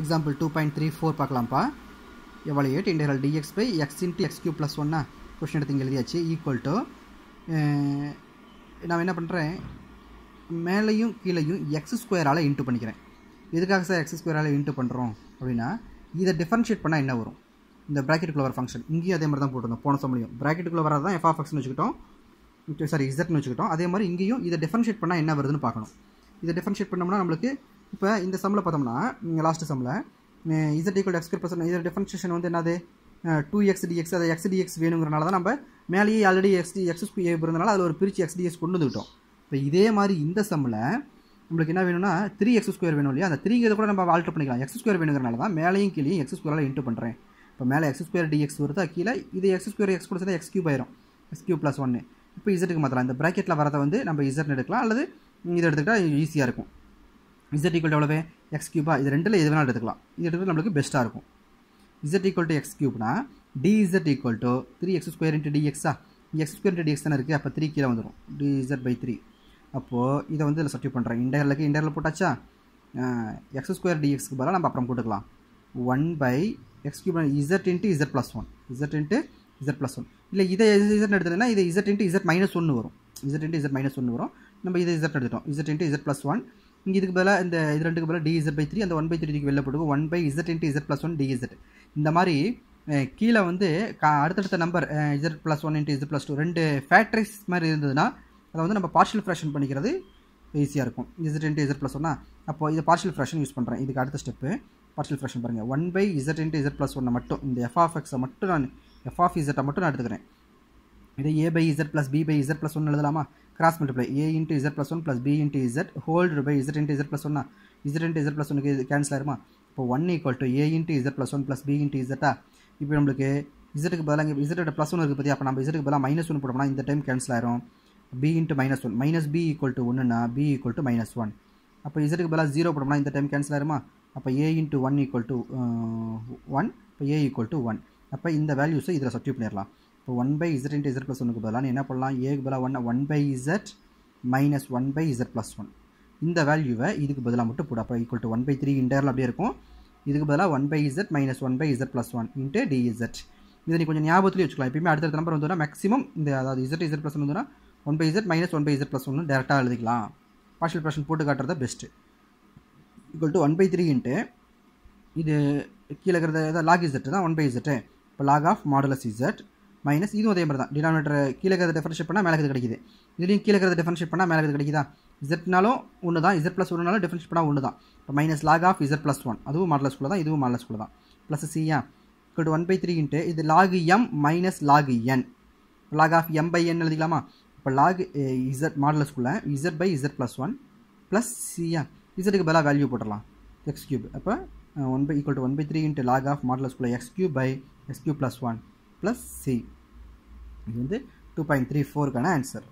example two point three four பார்க்கலாம்ப்பா evaluate integral dx by x into x cube plus ஒன்னா question எடுத்து இங்கே எழுதியாச்சு ஈக்குவல் டு நான் என்ன பண்ணுறேன் மேலேயும் கீழேயும் எக்ஸ் ஸ்கொயரால் இன்ட்டு பண்ணிக்கிறேன் எதுக்காக சார் எக்ஸ் ஸ்கொயரால் இன்ட்டு பண்ணுறோம் அப்படின்னா இதை டிஃபரன்ஷியேட் பண்ணால் என்ன வரும் இந்த ப்ராக்கெட்டுக்குள்ள வர ஃபங்க்ஷன் இங்கேயும் அதே மாதிரி தான் போட்டிருந்தோம் போன சமயம் ப்ராக்கெட்டுக்குள்ள வரது தான் எஃப் ஆஃப் எக்ஸ்னு வச்சுக்கிட்டோம் சாரி இசட்னு வச்சுக்கிட்டோம் அதே மாதிரி இங்கேயும் இதை டிஃபரன்ஷியேட் பண்ணால் என்ன வருதுன்னு பார்க்கணும் இதை டிஃபரன்ஷியேட் பண்ணோம்னா நம்மளுக்கு இப்போ இந்த சம்மில் பார்த்தோம்னா லாஸ்ட் சம்மில் இசட் ஈக்குவல் எக்ஸ் பர்சன் இதில் டிஃபரன்ஷியேஷன் வந்து என்னது டூ எக்ஸ் டிஎக்ஸ் அதை எக்ஸ் டிஎக்ஸ் வேணுங்கிறனால தான் நம்ம மேலேயே ஆல்ரெடி எக்ஸ் எக்ஸ் இருந்தனால அதில் ஒரு பிரித்து எக்ஸ் டிஎக்ஸ் கொண்டு வந்துவிட்டோம் இப்போ இதே மாதிரி இந்த சம்மில் நம்மளுக்கு என்ன வேணும்னா த்ரீ எக்ஸ் ஸ்கொயர் வேணும் இல்லையா அந்த த்ரீங்கிறத கூட நம்ம ஆல்டர் பண்ணிக்கலாம் எக்ஸ் ஸ்கொயர் வேணுங்கிறனால தான் மேலேயும் கீழே எக்ஸ் ஸ்கொயரால் இன்ட்டு பண்ணுறேன் இப்போ மேலே எக்ஸ் ஸ்கொயர் டிஎக்ஸ் வருதா கீழே இது எக்ஸ் ஸ்கொயர் எக்ஸ் கூட எக்ஸ் கியூப் ஆயிரும் எக்ஸ் கியூப் ப்ளஸ் ஒன்று இப்போ இசட்டுக்கு மாற்றலாம் இந்த ப்ராக்கெட்டில் வரதை வந்து நம்ம இசட்னு எடுக்கலாம் அல்லது இதை எடுத்துக்கிட்டால் ஈஸியாக இருக்கும் இசட் ஈக்குவல் எவ்வளவு எக்ஸ் கியூபா இது ரெண்டில் எது வேணாலும் எடுத்துக்கலாம் இது எடுக்கிறது நம்மளுக்கு பெஸ்ட்டாக இருக்கும் இசட் ஈக்குவல் டு எக்ஸ் கியூப்னா dz equal to three x square into டிஎக்ஸா எக்ஸ் ஸ்கொயர் இன்ட்டு டிஎக்ஸ் தானே இருக்குது அப்போ த்ரீ கீழே வந்துடும் இசட் பை த்ரீ அப்போது இதை வந்து இதில் சப்ஸ்டியூட் பண்ணுறேன் இன்டகரலுக்கு இன்டகரல் போட்டாச்சா எக்ஸ் ஸ்கொயர் டிஎக்ஸ்க்கு பதிலாக நம்ம அப்புறம் போட்டுக்கலாம் one by x cube z into z plus one z into z plus one இல்லை இதை இசட் எடுத்ததுன்னா இது இசட் இன்ட்டு இசட் மைனஸ் ஒன்று வரும் இசட் இன்ட்டு இசட் மைனஸ் ஒன்று வரும் நம்ம இதை இசட் எடுத்துட்டோம் z into z plus one இங்கே இதுக்கு பதிலாக இந்த இது ரெண்டுக்கு பதிலாக டிஇசட் பை த்ரீ அந்த ஒன் பை த்ரீ வெளில போட்டுக்கும் one by z into z plus one dz இந்த மாதிரி கீழே வந்து கா அடுத்தடுத்த number z plus one into z plus two ரெண்டு ஃபேக்ட்ரிஸ் மாதிரி இருந்ததுன்னா அதை வந்து நம்ம பார்ஷியல் ஃப்ராக்ஷன் பண்ணிக்கிறது ஈஸியாக இருக்கும் இசட் இன்ட்டு இசட் ப்ளஸ் ஒன்னா அப்போ இது பார்ஷியல் ஃப்ராக்ஷன் யூஸ் பண்ணுறேன் இதுக்கு அடுத்த ஸ்டெப்பு பார்ஷியல் ஃப்ராக்ஷன் பாருங்கள் one by z into z plus ஒன்னை மட்டும் இந்த எஃப் எக்ஸை மட்டும் நான் எஃப் ஆஃப் இசட்டை மட்டும் நான் எடுத்துக்கிறேன் இதை A by Z plus B by Z plus ஒன்று எழுதலாமா cross multiply A into z plus one plus B into z whole by z into z plus ஒன்னா இசட் இன்ட்டு இசட் ப்ளஸ் ஒன்று cancel ஆயிருமா இப்போ one equal to A into z plus one plus B into இசட்டா இப்போ நம்மளுக்கு இசட்டுக்கு பதிலாக இங்கே இசட்டோட plus one இருக்குது பார்த்தியா அப்போ நம்ம இசட்டுக்கு பதிலாக மைனஸ் ஒன் போட்டோம்னா இந்த டைம் கேன்சல் ஆயிரும் B into minus one minus B equal to ஒன்றுனா B equal to minus one அப்போ இசட்டுக்கு பதிலாக ஜீரோ போடணும்னா இந்த டைம் கேன்சல் ஆயிருமா அப்போ A into one equal to one இப்போ ஏ ஈக்குவல் டு ஒன் அப்போ இந்த வேல்யூஸை இதில் சப்ஸ்டியூட் பண்ணிடலாம் இப்போ one by z into z plus ஒன்று பதிலாக என்ன பண்ணலாம் ஏக்கு பதிலாக one one by z minus one by Z plus one இந்த வேல்யூவை இதுக்கு பதிலாக மட்டும் போடு அப்போ equal to one by three இன்டர்ல அப்படியே இருக்கும் இதுக்கு பதிலாக one by z minus one by Z plus one into dz இதை நீ கொஞ்சம் ஞாபகத்துலேயே வச்சுக்கலாம் எப்பயுமே அடுத்த நம்பர் வந்து மேக்ஸிமம் இந்த அதாவது இசட் இசட் ப்ளஸ் வந்துன்னா one by z minus one by Z plus ஒன்று டேரெக்டாக எழுதிக்கலாம் பார்ஷியல் ப்ரெஷன் போட்டு காட்டுறது best equal to one by three into இது கீழே இருக்கிறது லாக் இசட்டு தான் ஒன் பை இசட்டு இப்போ log of modulus z minus இதுவும் அதே மாதிரி தான் டினாமினேட்டர் கீழே இருக்கிறத டிஃபரன்ஷியேட் பண்ணால் மேலே கிடைக்குது இதுலேயும் கீழே இருக்கிறத டிஃபரன்ஷியேட் பண்ணால் மேலே கிடைக்குதா இசட்னாலும் ஒன்று தான் இசட் ப்ளஸ் ஒன்றுனாலும் டிஃபரன்ஷியேட் பண்ணால் ஒன்று தான் இப்போ minus log of Z plus one அதுவும் மாடலஸ் ஸ்கூல் தான் இதுவும் மாடலஸ் ஸ்கூல் தான் ப்ளஸ் சியா இக்கட் ஒன் பை த்ரீ இன்ட்டு இது log M minus log N log of M by N எழுதிக்கலாமா இப்போ லாக் இசட் ஸ்கூலில் Z by Z plus one plus சியா இசட்டுக்கு பதிலாக வேல்யூ போட்டுடலாம் எக்ஸ் கியூப் அப்போ one by equal to one by three into log of ஸ்கூலில் X cube by x cube plus one plus C இது வந்து டூ பாயிண்ட் த்ரீ ஃபோருக்கான answer